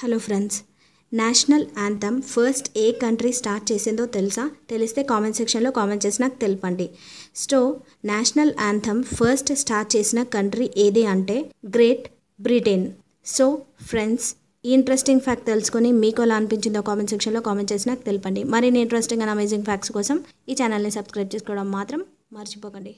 hello friends national anthem first ఏ country start చేసిందో తెలుసా తెలిస్తే కామెంట్ సెక్షన్లో కామెంట్ చేసి నాకు తెలిపండి so national anthem first start చేసిన కంట్రీ ఏది అంటే గ్రేట్ బ్రిటన్ సో ఫ్రెండ్స్ ఈ ఇంట్రెస్టింగ్ ఫ్యాక్ట్ తెలుసుకుని మీకు ఎలా అనిపించిందో కామెంట్ సెక్షన్లో కామెంట్ చేసి నాకు తెలిపండి మరిన్ని ఇంట్రెస్టింగ్ అండ్ అమేజింగ్ ఫ్యాక్ట్స్ కోసం ఈ ఛానల్ని సబ్స్క్రైబ్ చేసుకోవడం మాత్రం మర్చిపోకండి